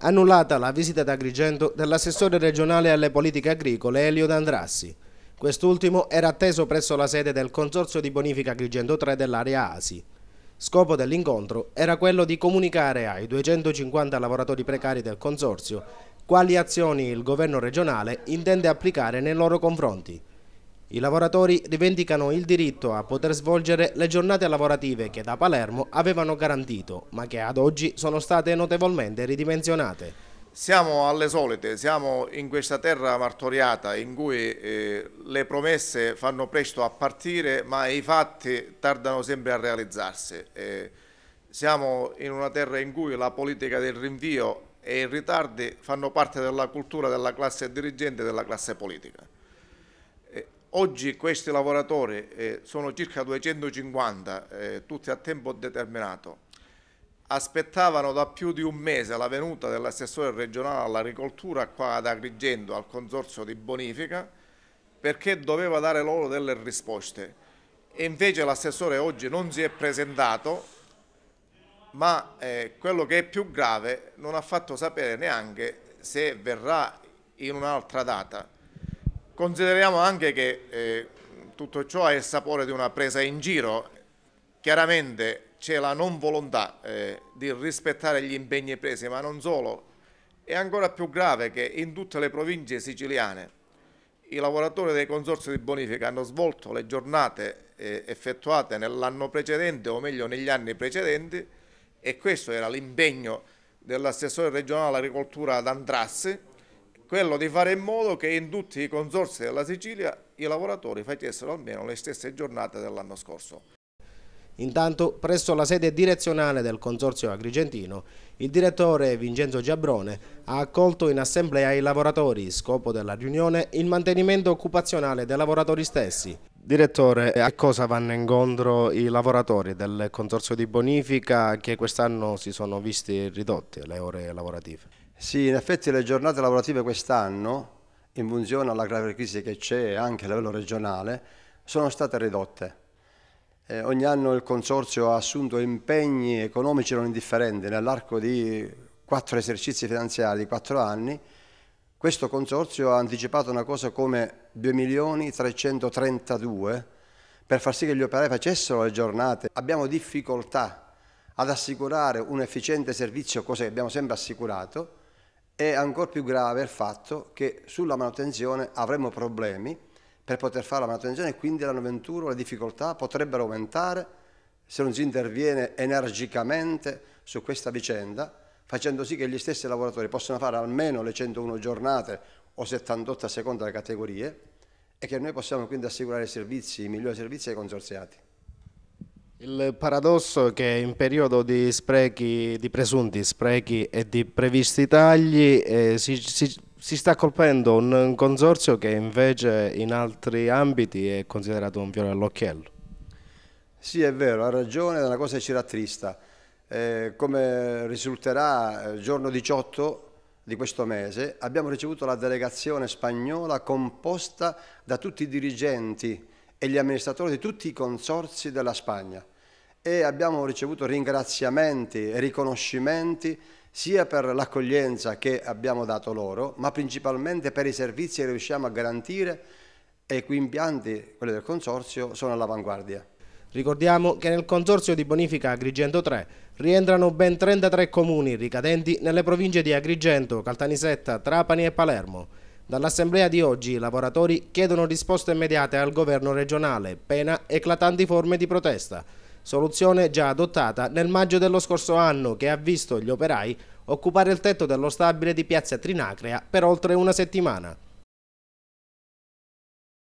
Annullata la visita ad Agrigento dell'assessore regionale alle politiche agricole Elio D'Andrassi. Quest'ultimo era atteso presso la sede del Consorzio di Bonifica Agrigento 3 dell'area ASI. Scopo dell'incontro era quello di comunicare ai 250 lavoratori precari del Consorzio quali azioni il governo regionale intende applicare nei loro confronti. I lavoratori rivendicano il diritto a poter svolgere le giornate lavorative che da Palermo avevano garantito, ma che ad oggi sono state notevolmente ridimensionate. Siamo alle solite, siamo in questa terra martoriata in cui eh, le promesse fanno presto a partire ma i fatti tardano sempre a realizzarsi. Eh, siamo in una terra in cui la politica del rinvio e i ritardi fanno parte della cultura della classe dirigente e della classe politica. Oggi questi lavoratori eh, sono circa 250, eh, tutti a tempo determinato. Aspettavano da più di un mese la venuta dell'assessore regionale all'agricoltura qua ad Agrigento al consorzio di bonifica perché doveva dare loro delle risposte. E invece l'assessore oggi non si è presentato ma eh, quello che è più grave non ha fatto sapere neanche se verrà in un'altra data. Consideriamo anche che eh, tutto ciò ha il sapore di una presa in giro, chiaramente c'è la non volontà eh, di rispettare gli impegni presi, ma non solo, è ancora più grave che in tutte le province siciliane i lavoratori dei consorzi di bonifica hanno svolto le giornate eh, effettuate nell'anno precedente o meglio negli anni precedenti e questo era l'impegno dell'assessore regionale all'agricoltura D'Andrassi quello di fare in modo che in tutti i consorsi della Sicilia i lavoratori facessero almeno le stesse giornate dell'anno scorso. Intanto, presso la sede direzionale del Consorzio Agrigentino, il direttore Vincenzo Giabrone ha accolto in assemblea i lavoratori, scopo della riunione, il mantenimento occupazionale dei lavoratori stessi. Direttore, a cosa vanno incontro i lavoratori del Consorzio di Bonifica che quest'anno si sono visti ridotti le ore lavorative? Sì, in effetti le giornate lavorative quest'anno, in funzione alla grave crisi che c'è anche a livello regionale, sono state ridotte. Eh, ogni anno il Consorzio ha assunto impegni economici non indifferenti nell'arco di quattro esercizi finanziari, di quattro anni. Questo Consorzio ha anticipato una cosa come 2 milioni 332 per far sì che gli operai facessero le giornate. Abbiamo difficoltà ad assicurare un efficiente servizio, cosa che abbiamo sempre assicurato, è ancora più grave il fatto che sulla manutenzione avremo problemi per poter fare la manutenzione e quindi l'anno 21 le difficoltà potrebbero aumentare se non si interviene energicamente su questa vicenda, facendo sì che gli stessi lavoratori possano fare almeno le 101 giornate o 78 a seconda delle categorie e che noi possiamo quindi assicurare i servizi, i migliori servizi ai consorziati. Il paradosso è che in periodo di, sprechi, di presunti sprechi e di previsti tagli eh, si, si, si, sta colpendo un, consorzio che invece in altri ambiti è considerato un fiore all'occhiello. Sì, è vero, ha ragione, è una cosa che ci rattrista. Eh, come risulterà il eh, giorno 18 di questo mese abbiamo ricevuto la delegazione spagnola composta da tutti i dirigenti e gli amministratori di tutti i consorzi della Spagna e abbiamo ricevuto ringraziamenti e riconoscimenti sia per l'accoglienza che abbiamo dato loro, ma principalmente per i servizi che riusciamo a garantire e cui impianti, quelli del Consorzio, sono all'avanguardia. Ricordiamo che nel Consorzio di Bonifica Agrigento 3 rientrano ben 33 comuni ricadenti nelle province di Agrigento, Caltanissetta, Trapani e Palermo. Dall'assemblea di oggi i lavoratori chiedono risposte immediate al governo regionale, pena eclatanti forme di protesta. Soluzione già adottata nel maggio dello scorso anno che ha visto gli operai occupare il tetto dello stabile di piazza Trinacrea per oltre una settimana.